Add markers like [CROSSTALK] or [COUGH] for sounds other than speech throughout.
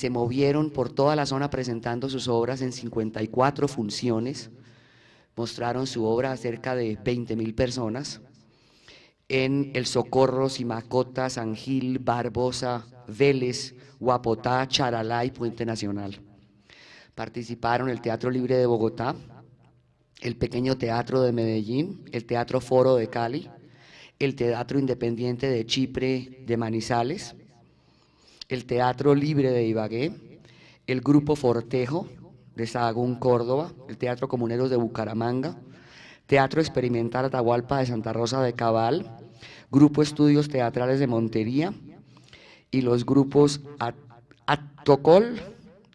se movieron por toda la zona presentando sus obras en 54 funciones. Mostraron su obra a cerca de 20 mil personas en El Socorro, Simacota, San Gil, Barbosa, Vélez, Guapotá, Charalá y Puente Nacional. Participaron el Teatro Libre de Bogotá, el Pequeño Teatro de Medellín, el Teatro Foro de Cali, el Teatro Independiente de Chipre de Manizales, el Teatro Libre de Ibagué, el Grupo Fortejo de Sahagún, Córdoba, el Teatro Comuneros de Bucaramanga, Teatro Experimental Atahualpa de Santa Rosa de Cabal, Grupo Estudios Teatrales de Montería y los grupos Atocol,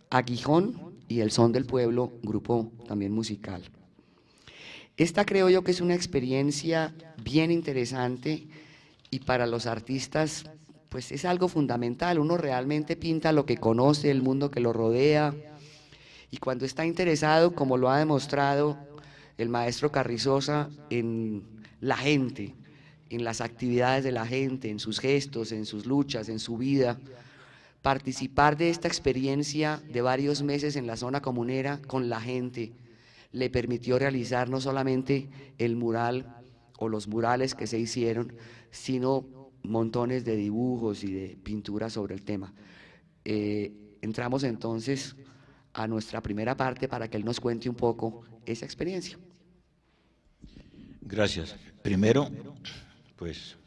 Aguijón y El Son del Pueblo, grupo también musical. Esta creo yo que es una experiencia bien interesante y para los artistas pues es algo fundamental. Uno realmente pinta lo que conoce, el mundo que lo rodea. Y cuando está interesado, como lo ha demostrado el maestro Carrizosa, en la gente, en las actividades de la gente, en sus gestos, en sus luchas, en su vida, participar de esta experiencia de varios meses en la zona comunera con la gente le permitió realizar no solamente el mural o los murales que se hicieron, sino montones de dibujos y de pinturas sobre el tema. Eh, entramos entonces a nuestra primera parte para que él nos cuente un poco esa experiencia. Gracias. Primero, pues,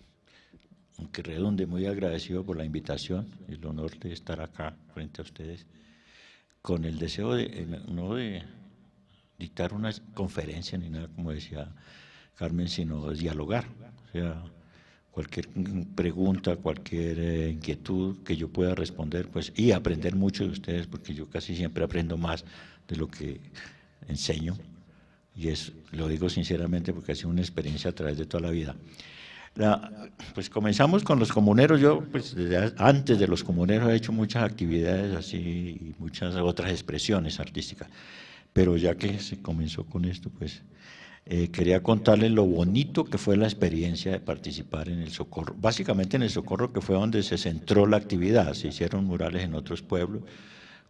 aunque redonde, muy agradecido por la invitación, el honor de estar acá frente a ustedes, con el deseo de, eh, no de dictar una conferencia ni nada, como decía Carmen, sino dialogar. O sea, cualquier pregunta, cualquier eh, inquietud que yo pueda responder, pues, y aprender mucho de ustedes, porque yo casi siempre aprendo más de lo que enseño, y es, lo digo sinceramente porque ha sido una experiencia a través de toda la vida. pues comenzamos con los comuneros, yo pues antes de los comuneros he hecho muchas actividades así y muchas otras expresiones artísticas, pero ya que se comenzó con esto, pues eh, quería contarles lo bonito que fue la experiencia de participar en el Socorro, básicamente en el Socorro que fue donde se centró la actividad, se hicieron murales en otros pueblos,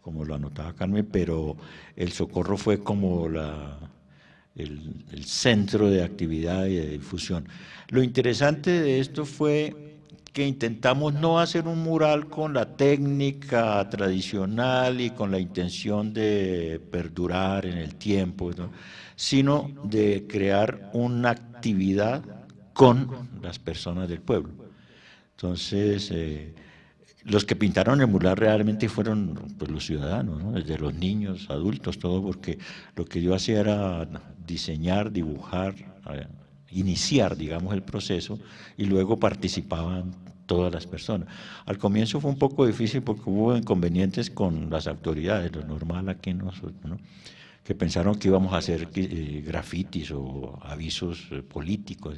como lo anotaba Carmen, pero el Socorro fue como el centro de actividad y de difusión. Lo interesante de esto fue que intentamos no hacer un mural con la técnica tradicional y con la intención de perdurar en el tiempo, sino de crear una actividad con las personas del pueblo. Entonces, eh, los que pintaron el mural realmente fueron pues, los ciudadanos, desde los niños, adultos, todo, porque lo que yo hacía era diseñar, dibujar, eh, iniciar, digamos, el proceso y luego participaban todas las personas. Al comienzo fue un poco difícil porque hubo inconvenientes con las autoridades, lo normal aquí nosotros, que pensaron que íbamos a hacer eh, grafitis o avisos eh, políticos,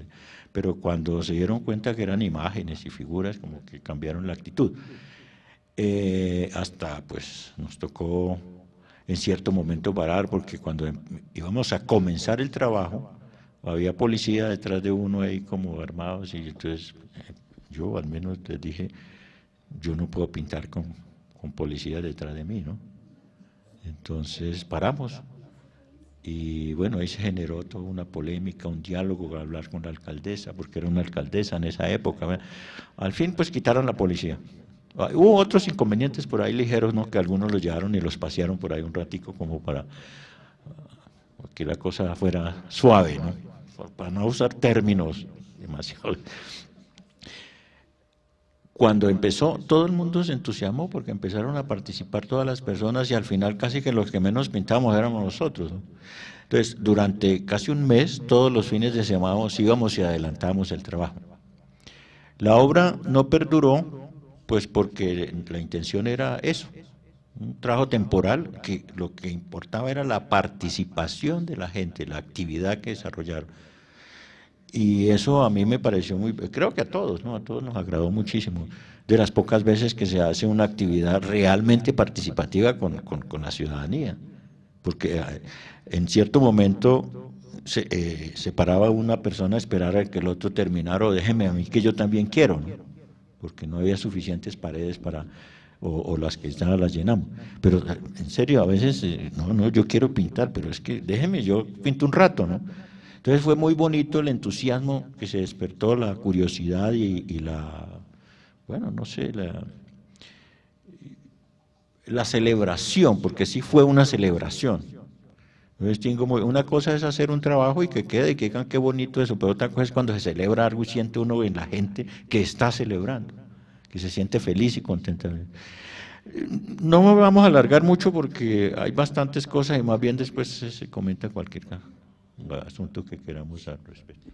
pero cuando se dieron cuenta que eran imágenes y figuras, como que cambiaron la actitud. Eh, hasta pues nos tocó en cierto momento parar, porque cuando em, íbamos a comenzar el trabajo, había policía detrás de uno ahí como armados y entonces eh, yo al menos les dije, yo no puedo pintar con, policía detrás de mí, ¿no? Entonces paramos y bueno, ahí se generó toda una polémica, un diálogo para hablar con la alcaldesa, porque era una alcaldesa en esa época. Al fin pues quitaron la policía. Ah, hubo otros inconvenientes por ahí ligeros, ¿no? Que algunos los llevaron y los pasearon por ahí un ratico como para ah, que la cosa fuera suave, ¿no? para no usar términos demasiado. Cuando empezó, todo el mundo se entusiasmó porque empezaron a participar todas las personas y al final casi que los que menos pintamos éramos nosotros. Entonces, durante casi un mes, todos los fines de semana íbamos y adelantábamos el trabajo. La obra no perduró, pues porque la intención era eso, un trabajo temporal que lo que importaba era la participación de la gente, la actividad que desarrollaron. Y eso a mí me pareció muy, creo que a todos, ¿no? A todos nos agradó muchísimo. De las pocas veces que se hace una actividad realmente participativa con, con, la ciudadanía. Porque eh, en cierto momento se, eh, paraba una persona a esperar a que el otro terminara o déjeme a mí que yo también quiero, ¿no? porque no había suficientes paredes para, o, las que ya las llenamos. Pero en serio, a veces, eh, no, no, yo quiero pintar, pero es que déjeme, yo pinto un rato, ¿no? Entonces fue muy bonito el entusiasmo que se despertó, la curiosidad y, la, bueno, no sé, la, celebración, porque sí fue una celebración. Una cosa es hacer un trabajo y que quede y que digan qué bonito eso, pero otra cosa es cuando se celebra algo y siente uno en la gente que está celebrando, que se siente feliz y contenta. No me vamos a alargar mucho porque hay bastantes cosas y más bien después se comenta cualquier cosa asunto que queramos al respecto.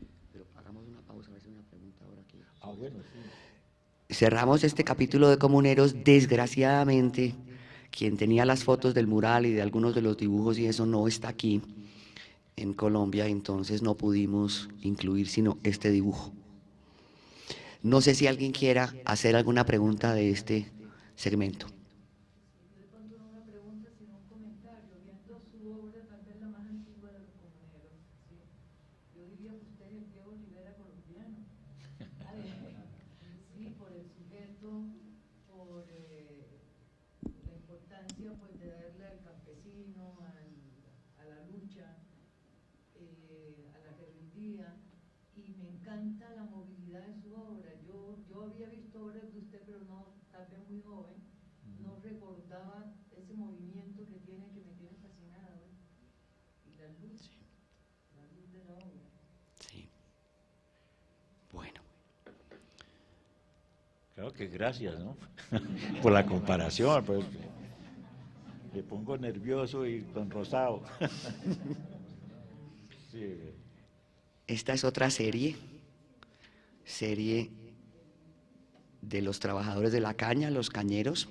Cerramos este capítulo de comuneros, desgraciadamente. Quien tenía las fotos del mural y de algunos de los dibujos y eso no está aquí en Colombia, entonces no pudimos incluir sino este dibujo. No sé si alguien quiera hacer alguna pregunta de este segmento. y me encanta la movilidad de su obra. Yo, yo había visto obras de usted, pero no, tal vez muy joven, no recordaba ese movimiento que tiene, que me tiene fascinado. Y la luz, la luz de la obra. Sí. Bueno. Claro que gracias, ¿no? [LAUGHS] Por la comparación, pues. Me pongo nervioso y con rosado. [LAUGHS] sí. Esta es otra serie, serie de los trabajadores de la caña, los cañeros.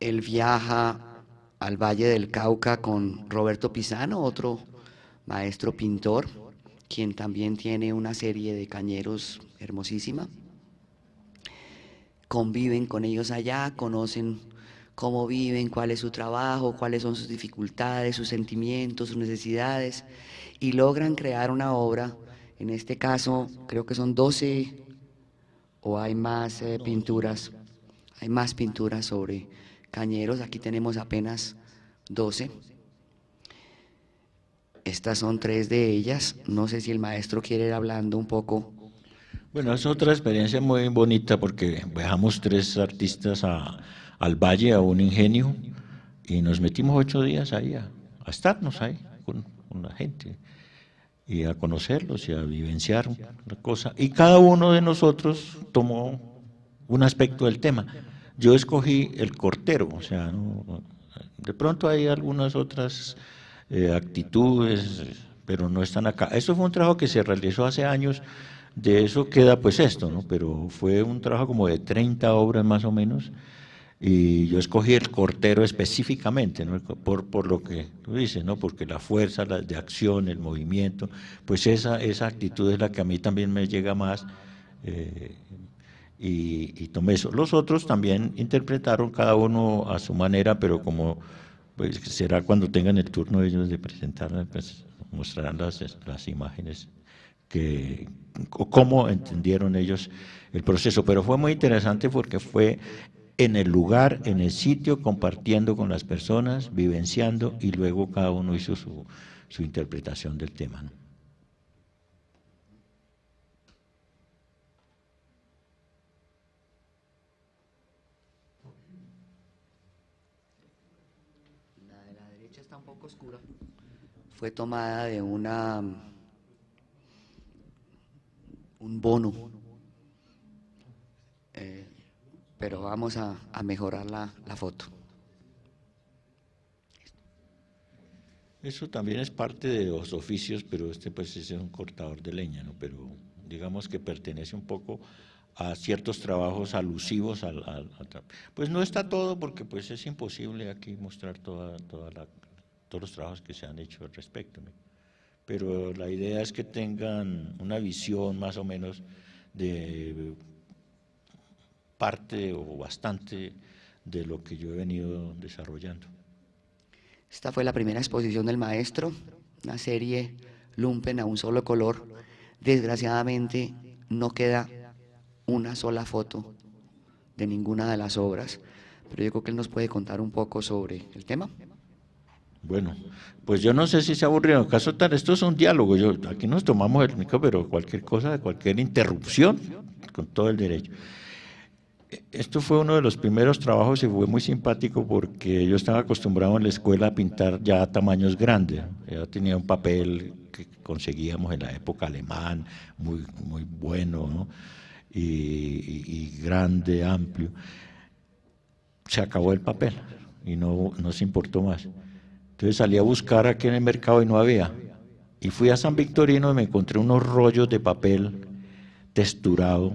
Él viaja al Valle del Cauca con Roberto Pisano, otro maestro pintor, quien también tiene una serie de cañeros hermosísima. Conviven con ellos allá, conocen cómo viven, cuál es su trabajo, cuáles son sus dificultades, sus sentimientos, sus necesidades, y logran crear una obra. En este caso, creo que son 12 o hay más eh, pinturas, hay más pinturas sobre cañeros, aquí tenemos apenas 12. Estas son tres de ellas, no sé si el maestro quiere ir hablando un poco bueno, es otra experiencia muy bonita porque viajamos tres artistas a, al valle, a un ingenio, y nos metimos ocho días ahí a, estarnos ahí con, la gente y a conocerlos y a vivenciar una cosa. Y cada uno de nosotros tomó un aspecto del tema. Yo escogí el cortero, o sea, de pronto hay algunas otras eh, actitudes, pero no están acá. Esto fue un trabajo que se realizó hace años de eso queda pues esto, ¿no? Pero fue un trabajo como de 30 obras más o menos y yo escogí el cortero específicamente, ¿no? por, por lo que tú dices, ¿no? porque la fuerza la de acción, el movimiento, pues esa, esa actitud es la que a mí también me llega más eh, y, tomé eso. Los otros también interpretaron cada uno a su manera, pero como pues, será cuando tengan el turno ellos de presentar, pues, mostrarán las, las imágenes cómo entendieron ellos el proceso. Pero fue muy interesante porque fue en el lugar, en el sitio, compartiendo con las personas, vivenciando y luego cada uno hizo su, interpretación del tema. La de la derecha está un poco oscura. Fue tomada de una un bono. Eh, pero vamos a, mejorar la, foto. Eso también es parte de los oficios, pero este pues es un cortador de leña, ¿no? Pero digamos que pertenece un poco a ciertos trabajos alusivos al, pues no está todo porque pues es imposible aquí mostrar toda, todos los trabajos que se han hecho al respecto pero la idea es que tengan una visión más o menos de parte o bastante de lo que yo he venido desarrollando. Esta fue la primera exposición del maestro, una serie lumpen a un solo color. Desgraciadamente no queda una sola foto de ninguna de las obras, pero yo creo que él nos puede contar un poco sobre el tema. Bueno, pues yo no sé si se aburrieron. Caso tal, esto es un diálogo. Yo, aquí nos tomamos el micro, pero cualquier cosa, cualquier interrupción, con todo el derecho. Esto fue uno de los primeros trabajos y fue muy simpático porque yo estaba acostumbrado en la escuela a pintar ya a tamaños grandes. Ya tenía un papel que conseguíamos en la época alemán, muy, muy bueno y, grande, amplio. Se acabó el papel y no se importó más. Entonces salí a buscar aquí en el mercado y no había. Y fui a San Victorino y me encontré unos rollos de papel texturado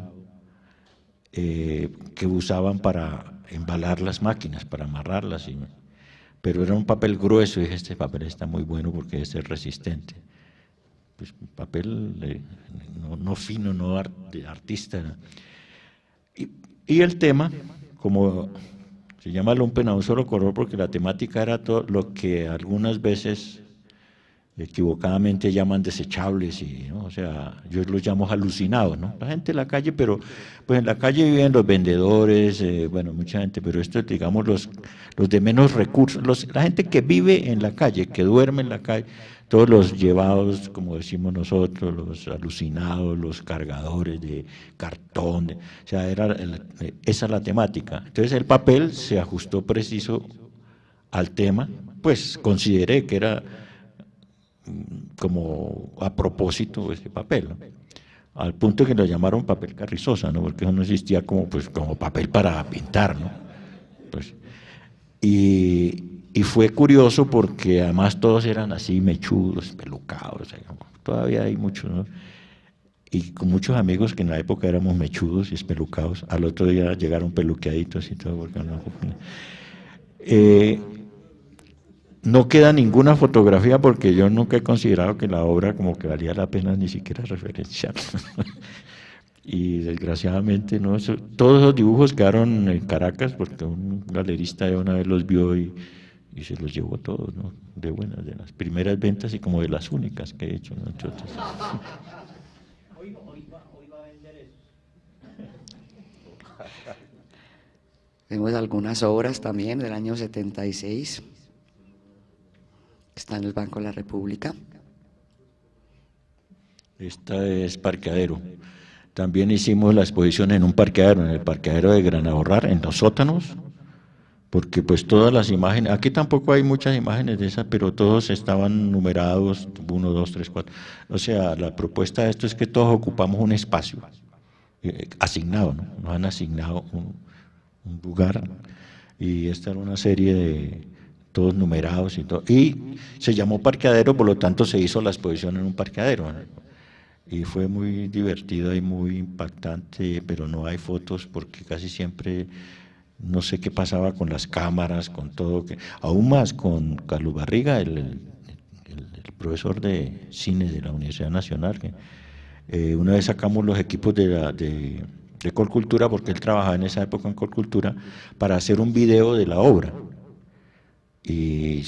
eh, que usaban para embalar las máquinas, para amarrarlas. pero era un papel grueso y dije, este papel está muy bueno porque es resistente. Pues papel eh, no, fino, no artista. y el tema, como se llama lumpen a un solo color porque la temática era todo lo que algunas veces equivocadamente llaman desechables, y, o sea, yo los llamo alucinados, ¿no? La gente en la calle, pero pues en la calle viven los vendedores, eh, bueno, mucha gente, pero esto digamos los, los de menos recursos, los, la gente que vive en la calle, que duerme en la calle, todos los llevados, como decimos nosotros, los alucinados, los cargadores de cartón, o sea, era esa esa la temática. Entonces el papel se ajustó preciso al tema, pues consideré que era mm, como a propósito ese papel, al punto que lo llamaron papel carrizosa, ¿no? porque eso no existía como, pues, como papel para pintar, ¿no? Pues, y, y fue curioso porque además todos eran así mechudos, pelucados, todavía hay muchos, Y con muchos amigos que en la época éramos mechudos y espelucados, al otro día llegaron peluqueaditos y todo, porque no. Eh, no queda ninguna fotografía porque yo nunca he considerado que la obra como que valía la pena ni siquiera referenciar. [LAUGHS] y desgraciadamente no, todos esos dibujos quedaron en Caracas porque un galerista de una vez los vio y y se los llevó todos, De buenas, de las primeras ventas y como de las únicas que he hecho, hoy, va, a vender eso. Tenemos algunas obras también del año 76, está en el Banco de la República. Esta es parqueadero. También hicimos la exposición en un parqueadero, en el parqueadero de Granahorrar, en los sótanos, porque pues todas las imágenes, aquí tampoco hay muchas imágenes de esas, pero todos estaban numerados, uno, dos, tres, cuatro, O sea, la propuesta de esto es que todos ocupamos un espacio eh, eh, asignado, ¿no? Nos han asignado un, lugar y esta era una serie de todos numerados y todo. Y se llamó parqueadero, por lo tanto se hizo la exposición en un parqueadero. Y fue muy divertido y muy impactante, pero no hay fotos porque casi siempre no sé qué pasaba con las cámaras, con todo, que, aún más con Carlos Barriga, el, profesor de cine de la Universidad Nacional, que eh, una vez sacamos los equipos de, de, de Colcultura, porque él trabajaba en esa época en Colcultura, para hacer un video de la obra y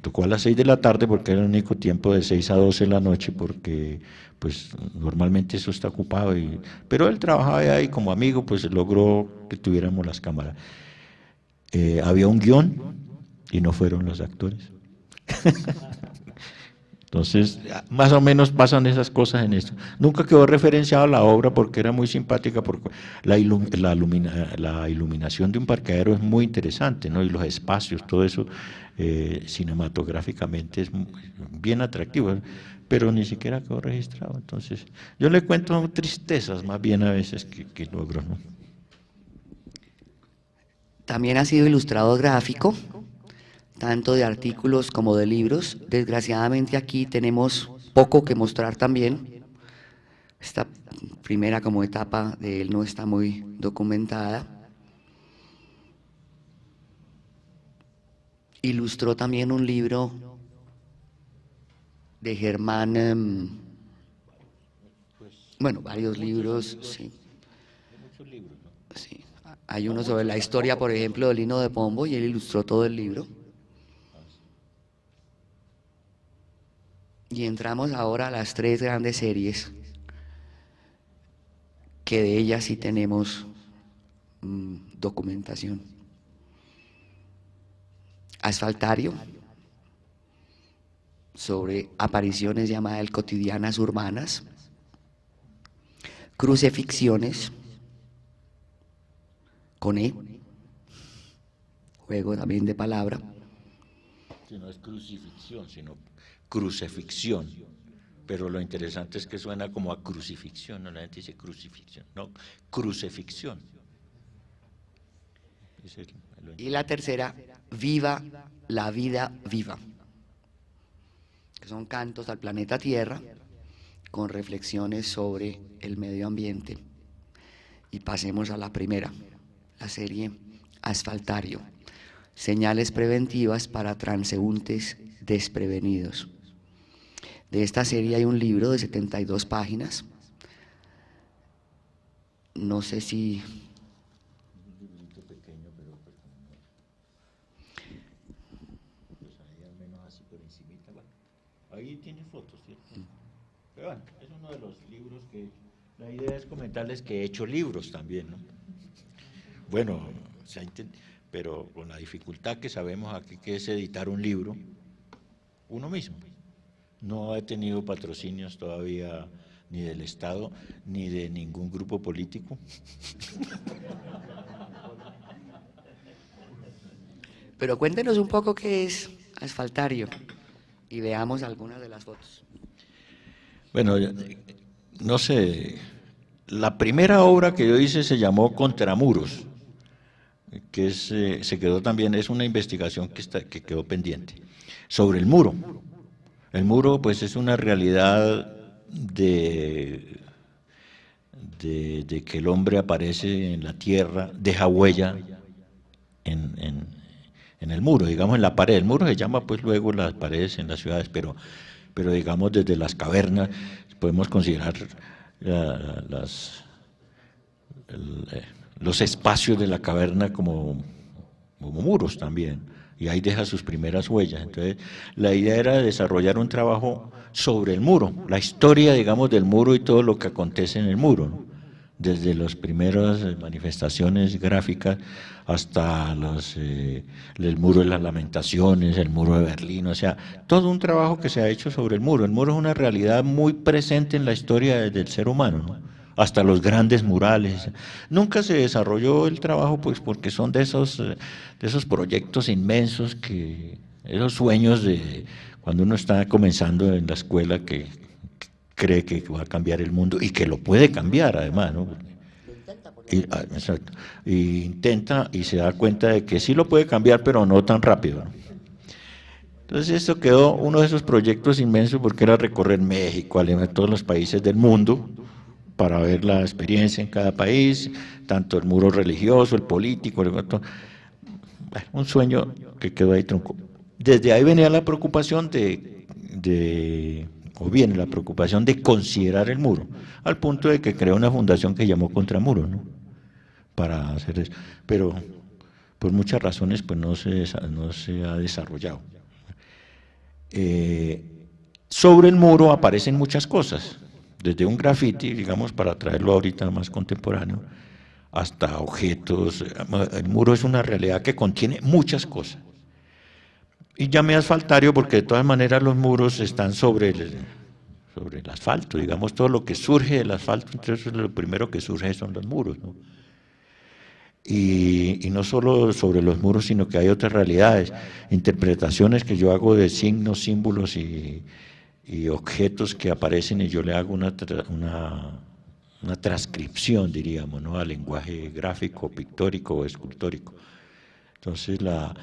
tocó a las 6 de la tarde porque era el único tiempo de 6 a 12 de la noche porque pues normalmente eso está ocupado y, pero él trabajaba ahí como amigo pues logró que tuviéramos las cámaras eh, había un guión y no fueron los actores [LAUGHS] Entonces, más o menos pasan esas cosas en esto. Nunca quedó referenciada la obra porque era muy simpática, porque la, la, iluminación de un parqueadero es muy interesante, ¿no? Y los espacios, todo eso eh, cinematográficamente es bien atractivo, pero ni siquiera quedó registrado. Entonces, yo le cuento tristezas más bien a veces que, que logro, También ha sido ilustrado gráfico, tanto de artículos como de libros. Desgraciadamente aquí tenemos poco que mostrar también. Esta primera como etapa de él no está muy documentada. Ilustró también un libro de Germán, em, bueno, varios libros, Hay uno sobre la historia, por ejemplo, del lino de Pombo y él ilustró todo el libro. Y entramos ahora a las tres grandes series, que de ellas sí tenemos mm, documentación. Asfaltario, sobre apariciones llamadas cotidianas urbanas, crucifixiones, con E, juego también de palabra. Si no es crucifixión, sino crucifixión. Pero lo interesante es que suena como a crucifixión, ¿no? la gente dice crucifixión, no, crucifixión. Y la tercera, viva la vida viva, que son cantos al planeta Tierra con reflexiones sobre el medio ambiente. Y pasemos a la primera, la serie Asfaltario, señales preventivas para transeúntes desprevenidos. De esta serie hay un libro de 72 páginas. No sé si... Un librito pequeño, pero… Ahí tiene fotos, ¿cierto? Pero bueno, es uno de los libros que... La idea es comentarles que he hecho libros también, ¿no? Bueno, pero con la dificultad que sabemos aquí que es editar un libro, uno mismo. No he tenido patrocinios todavía ni del Estado, ni de ningún grupo político. Pero cuéntenos un poco qué es asfaltario y veamos algunas de las fotos. Bueno, no sé, la primera obra que yo hice se llamó Contramuros, que eh, se quedó también, es una investigación que, que quedó pendiente sobre el muro. El muro pues es una realidad de, de, que el hombre aparece en la tierra, deja huella en, el muro, digamos en la pared. El muro se llama pues luego las paredes en las ciudades, pero, pero digamos desde las cavernas podemos considerar eh, eh, los espacios de la caverna como, como muros también y ahí deja sus primeras huellas. Entonces, la idea era desarrollar un trabajo sobre el muro, la historia, digamos, del muro y todo lo que acontece en el muro, desde las primeras eh, manifestaciones gráficas hasta los, eh, el muro de las lamentaciones, el muro de Berlín, o sea, todo un trabajo que se ha hecho sobre el muro. El muro es una realidad muy presente en la historia del ser humano hasta los grandes murales. Nunca se desarrolló el trabajo, pues porque son de esos, eh, de esos proyectos inmensos que, esos sueños de cuando uno está comenzando en la escuela que cree que va a cambiar el mundo y que lo puede cambiar además, ah, intenta y se da cuenta de que sí lo puede cambiar, pero no tan rápido. Entonces esto quedó uno de esos proyectos inmensos porque era recorrer México, todos los países del mundo, para ver la experiencia en cada país, tanto el muro religioso, el político, un sueño que quedó ahí tronco. Desde ahí venía la preocupación de, o viene la preocupación de considerar el muro, al punto de que creó una fundación que llamó Contramuro, ¿no? Para hacer eso. Pero por muchas razones pues no se, no se ha desarrollado. Eh, sobre el muro aparecen muchas cosas desde un graffiti, digamos, para traerlo ahorita más contemporáneo, hasta objetos. Eh, el muro es una realidad que contiene muchas cosas. Y llamé asfaltario porque de todas maneras los muros están sobre el, sobre el asfalto, digamos, todo lo que surge del asfalto, entonces lo primero que surge son los muros. Y, y, no solo sobre los muros, sino que hay otras realidades, interpretaciones que yo hago de signos, símbolos y, y objetos que aparecen y yo le hago una, una, transcripción, diríamos, ¿no? al lenguaje gráfico, pictórico o escultórico. Entonces la,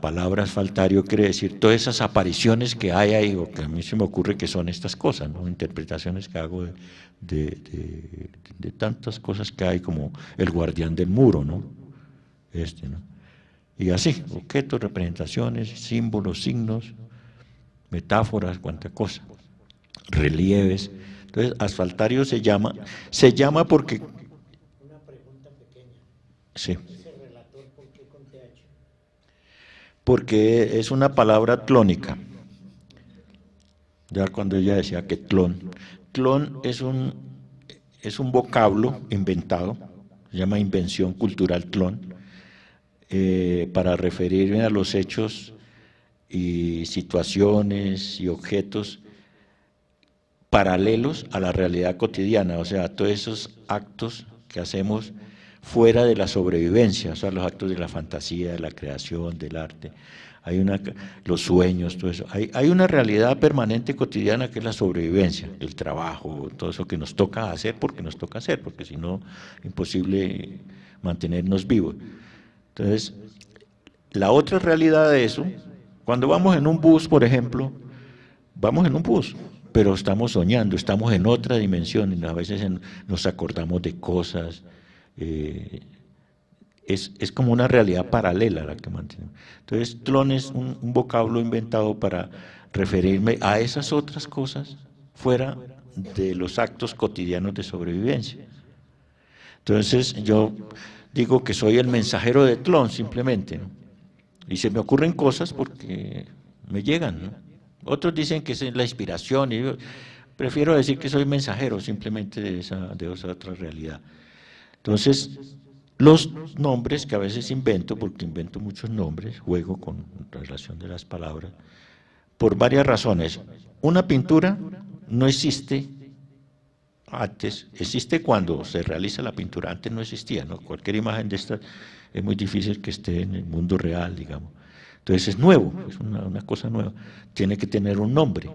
palabra asfaltario quiere decir todas esas apariciones que hay ahí, o que a mí se me ocurre que son estas cosas, interpretaciones que hago de, tantas cosas que hay, como el guardián del muro, ¿no? Este, ¿no? Y así, objetos, representaciones, símbolos, signos, metáforas, cuánta cosa, relieves. Entonces, asfaltario se llama, se llama porque... Una pregunta pequeña. Sí. Porque es una palabra clónica. Ya cuando ella decía que clon. Clon es un, es un vocablo inventado, se llama invención cultural clon, eh, para referirme a los hechos y situaciones y objetos paralelos a la realidad cotidiana, o sea, todos esos actos que hacemos fuera de la sobrevivencia, o sea, los actos de la fantasía, de la creación, del arte, hay una, los sueños, todo eso. Hay, hay una realidad permanente cotidiana que es la sobrevivencia, el trabajo, todo eso que nos toca hacer porque nos toca hacer, porque si no, imposible mantenernos vivos. Entonces, la otra realidad de eso cuando vamos en un bus, por ejemplo, vamos en un bus, pero estamos soñando, estamos en otra dimensión, y a veces nos acordamos de cosas. Eh, es, como una realidad paralela la que mantenemos. Entonces, tlón es un, vocablo inventado para referirme a esas otras cosas fuera de los actos cotidianos de sobrevivencia. Entonces, yo digo que soy el mensajero de tlón simplemente. Y se me ocurren cosas porque me llegan. Otros dicen que es la inspiración. Y prefiero decir que soy mensajero simplemente de esa, de otra realidad. Entonces, los nombres que a veces invento, porque invento muchos nombres, juego con relación de las palabras, por varias razones. Una pintura no existe antes, existe cuando se realiza la pintura, antes no existía, ¿no? Cualquier imagen de esta es muy difícil que esté en el mundo real, digamos. Entonces es nuevo, es una, cosa nueva. Tiene que tener un nombre.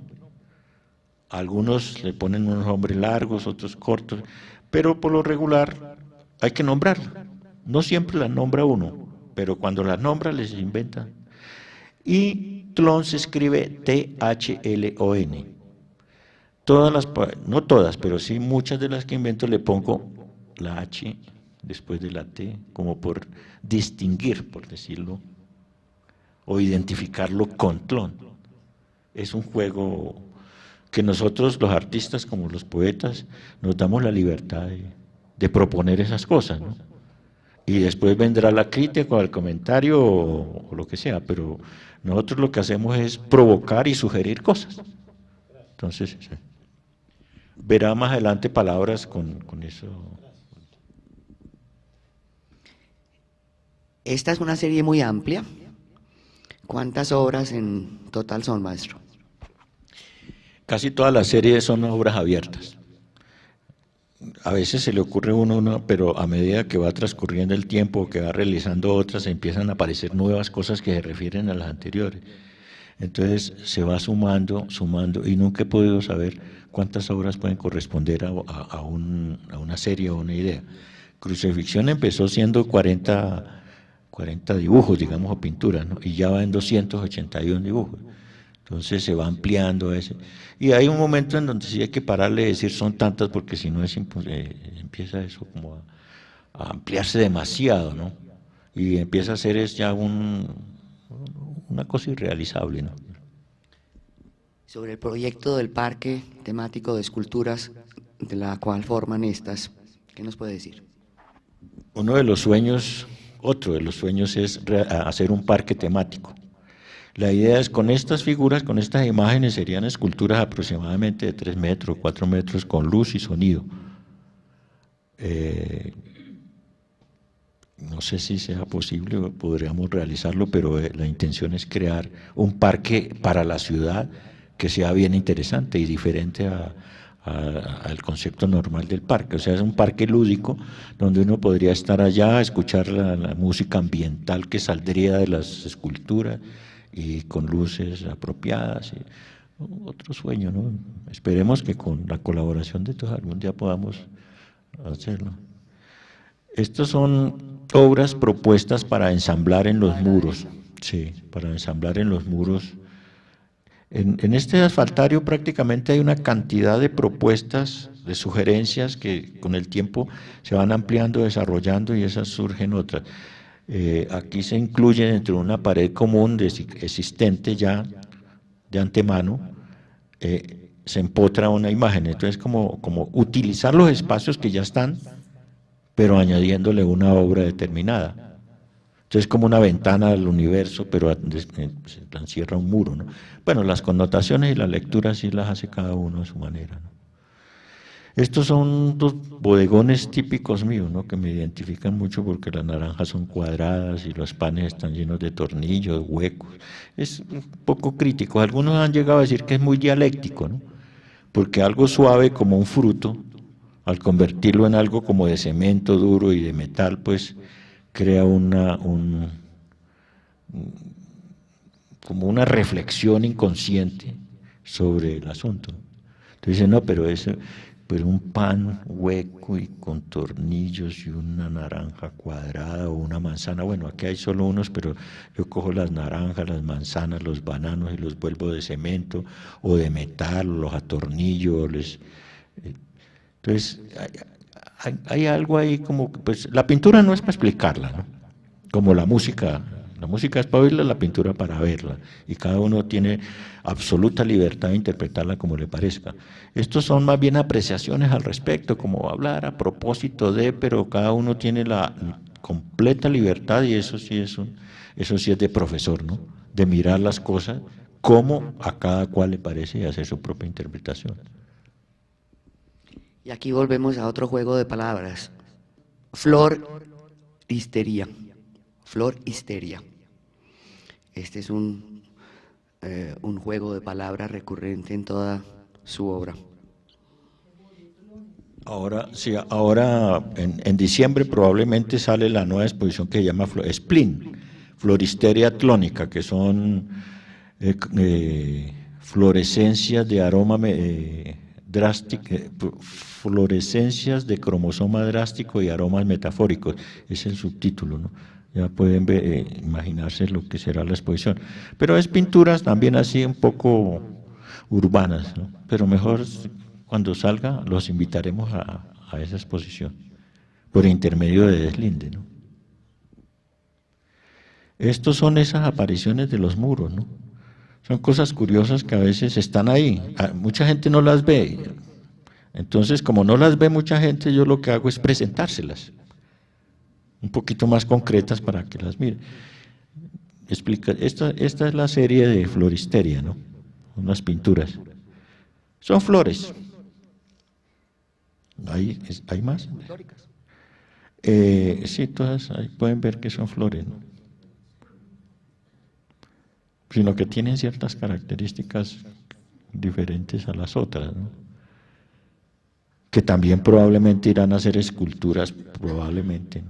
Algunos le ponen unos nombres largos, otros cortos, pero por lo regular hay que nombrarla. No siempre la nombra uno, pero cuando la nombra les inventan. Y Tlon se escribe T-H-L-O-N. Todas las, no todas, pero sí muchas de las que invento le pongo la H después de la T, como por distinguir, por decirlo, o identificarlo con clon Es un juego que nosotros los artistas, como los poetas, nos damos la libertad de, proponer esas cosas. ¿no? Y después vendrá la crítica o el comentario o, lo que sea, pero nosotros lo que hacemos es provocar y sugerir cosas. Entonces, sí verá más adelante palabras con, eso. Esta es una serie muy amplia. ¿Cuántas obras en total son, maestro? Casi todas las series son obras abiertas. A veces se le ocurre a uno pero a medida que va transcurriendo el tiempo, que va realizando otras, empiezan a aparecer nuevas cosas que se refieren a las anteriores. Entonces se va sumando, sumando, y nunca he podido saber cuántas obras pueden corresponder a, una serie o una idea. Crucifixión empezó siendo 40, 40 dibujos, digamos, o pinturas, y ya va en 281 dibujos. Entonces se va ampliando ese. Y hay un momento en donde sí hay que pararle y decir son tantas, porque si no es eh, empieza eso como a, ampliarse demasiado, ¿no? Y empieza a ser es ya un, una cosa irrealizable. ¿no? Sobre el proyecto del parque temático de esculturas de la cual forman estas, ¿qué nos puede decir? Uno de los sueños, otro de los sueños es hacer un parque temático. La idea es con estas figuras, con estas imágenes, serían esculturas aproximadamente de 3 metros, 4 metros, con luz y sonido. Eh, no sé si sea posible, podríamos realizarlo, pero eh, la intención es crear un parque para la ciudad que sea bien interesante y diferente al concepto normal del parque. O sea, es un parque lúdico donde uno podría estar allá, escuchar la, la, música ambiental que saldría de las esculturas y con luces apropiadas. Y otro sueño, ¿no? Esperemos que con la colaboración de todos algún día podamos hacerlo. Estos son obras propuestas para ensamblar en los muros. Sí, para ensamblar en los muros. En, este asfaltario prácticamente hay una cantidad de propuestas, de sugerencias que con el tiempo se van ampliando, desarrollando y esas surgen otras. Eh, aquí se incluye dentro una pared común existente ya de antemano, eh, se empotra una imagen. Entonces, como, como utilizar los espacios que ya están pero añadiéndole una obra determinada. Entonces, es como una ventana al universo, pero eh, se encierra un muro. ¿no? Bueno, las connotaciones y la lectura sí las hace cada uno a su manera. Estos son dos bodegones típicos míos, ¿no? que me identifican mucho porque las naranjas son cuadradas y los panes están llenos de tornillos, huecos. Es un poco crítico. Algunos han llegado a decir que es muy dialéctico, ¿no? porque algo suave como un fruto al convertirlo en algo como de cemento duro y de metal, pues crea una, como una reflexión inconsciente sobre el asunto. Entonces dice, no, pero eso, pero un pan hueco y con tornillos y una naranja cuadrada o una manzana. Bueno, aquí hay solo unos, pero yo cojo las naranjas, las manzanas, los bananos y los vuelvo de cemento o de metal, los atornillo, les, eh, entonces, hay, algo ahí como, pues la pintura no es para explicarla, ¿no? como la música. La música es para oírla, la pintura para verla. Y cada uno tiene absoluta libertad de interpretarla como le parezca. Estos son más bien apreciaciones al respecto, como hablar a propósito de, pero cada uno tiene la completa libertad y eso sí es, eso sí es de profesor, ¿no? De mirar las cosas como a cada cual le parece y hacer su propia interpretación. Y aquí volvemos a otro juego de palabras. Flor histeria. Flor histeria. Este es un, eh, un juego de palabras recurrente en toda su obra. Ahora, sí, ahora en, diciembre probablemente sale la nueva exposición que se llama Splin, Floristeria clónica, que son eh, eh florescencias de aroma eh, eh, florescencias de cromosoma drástico y aromas metafóricos. Es el subtítulo, ¿no? Ya pueden eh, imaginarse lo que será la exposición. Pero es pinturas también así un poco urbanas, ¿no? pero mejor cuando salga los invitaremos a, a esa exposición por intermedio de deslinde. ¿no? Estos son esas apariciones de los muros, ¿no? Son cosas curiosas que a veces están ahí. Ah, mucha gente no las ve. Entonces, como no las ve mucha gente, yo lo que hago es presentárselas. Un poquito más concretas para que las miren. Explica, esta, esta es la serie de floristería ¿no? Unas pinturas. Son flores. ¿Hay, más? Eh, sí, todas ahí pueden ver que son flores. ¿no? sino que tienen ciertas características diferentes a las otras, que también probablemente irán a ser esculturas, probablemente,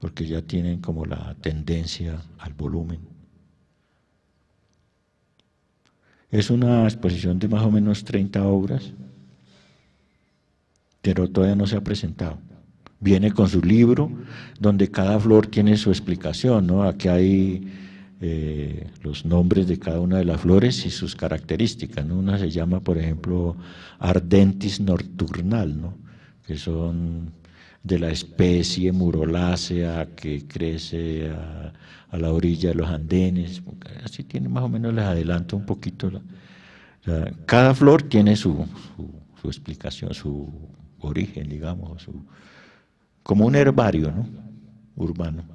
porque ya tienen como la tendencia al volumen. Es una exposición de más o menos 30 obras, pero todavía no se ha presentado. Viene con su libro, donde cada flor tiene su explicación, ¿no? Aquí hay eh, los nombres de cada una de las flores y sus características. ¿no? Una se llama, por ejemplo, Ardentis nocturnal, ¿no? que son de la especie murolácea que crece a, la orilla de los andenes. Así tiene más o menos, les adelanto un poquito. La, cada flor tiene su, su, explicación, su origen, digamos, como un herbario urbano.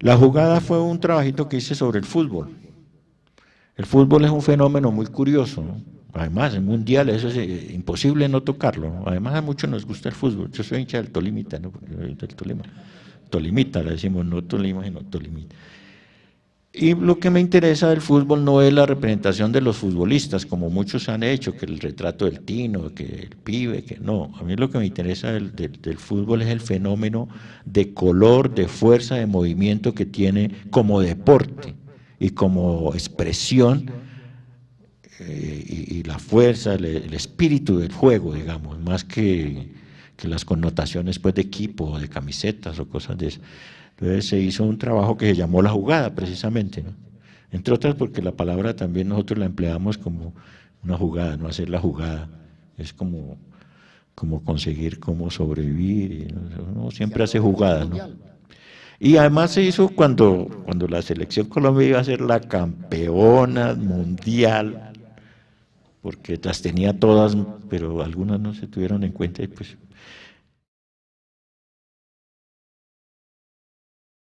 La jugada fue un trabajito que hice sobre el fútbol. El fútbol es un fenómeno muy curioso, además en mundial eso es eh, imposible no tocarlo. Además a muchos nos gusta el fútbol. Yo soy hincha del Tolimita, ¿no? del Tolima. Tolimita le decimos, no Tolima, sino Tolimita. Y lo que me interesa del fútbol no es la representación de los futbolistas, como muchos han hecho, que el retrato del tino, que el pibe, que no. A mí lo que me interesa del, fútbol es el fenómeno de color, de fuerza, de movimiento que tiene como deporte y como expresión eh, y, la fuerza, el, espíritu del juego, digamos, más que, las connotaciones pues, de equipo, de camisetas o cosas de eso. Entonces se hizo un trabajo que se llamó la jugada, precisamente, entre otras porque la palabra también nosotros la empleamos como una jugada, no hacer la jugada, es como, como conseguir cómo sobrevivir, No siempre hace jugadas. Y además se hizo cuando, cuando la selección Colombia iba a ser la campeona mundial, porque las tenía todas, pero algunas no se tuvieron en cuenta y pues